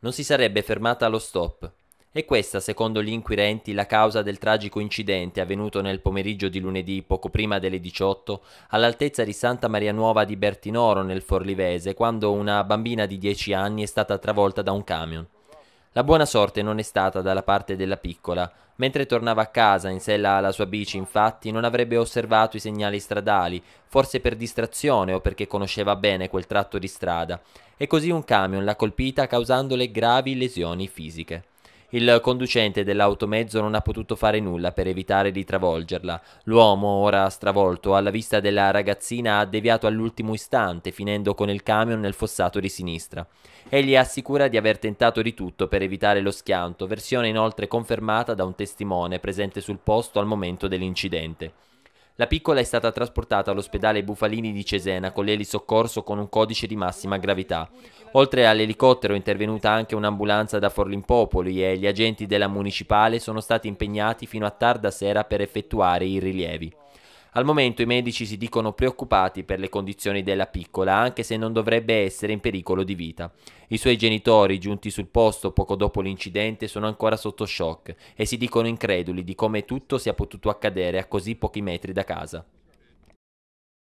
non si sarebbe fermata allo stop. È questa, secondo gli inquirenti, la causa del tragico incidente avvenuto nel pomeriggio di lunedì, poco prima delle 18, all'altezza di Santa Maria Nuova di Bertinoro nel Forlivese, quando una bambina di 10 anni è stata travolta da un camion. La buona sorte non è stata dalla parte della piccola. Mentre tornava a casa in sella alla sua bici, infatti, non avrebbe osservato i segnali stradali, forse per distrazione o perché conosceva bene quel tratto di strada, e così un camion l'ha colpita causandole gravi lesioni fisiche. Il conducente dell'automezzo non ha potuto fare nulla per evitare di travolgerla. L'uomo, ora stravolto, alla vista della ragazzina ha deviato all'ultimo istante, finendo con il camion nel fossato di sinistra. Egli assicura di aver tentato di tutto per evitare lo schianto, versione inoltre confermata da un testimone presente sul posto al momento dell'incidente. La piccola è stata trasportata all'ospedale Bufalini di Cesena con l'elisoccorso con un codice di massima gravità. Oltre all'elicottero è intervenuta anche un'ambulanza da Forlimpopoli e gli agenti della municipale sono stati impegnati fino a tarda sera per effettuare i rilievi. Al momento i medici si dicono preoccupati per le condizioni della piccola, anche se non dovrebbe essere in pericolo di vita. I suoi genitori, giunti sul posto poco dopo l'incidente, sono ancora sotto shock e si dicono increduli di come tutto sia potuto accadere a così pochi metri da casa.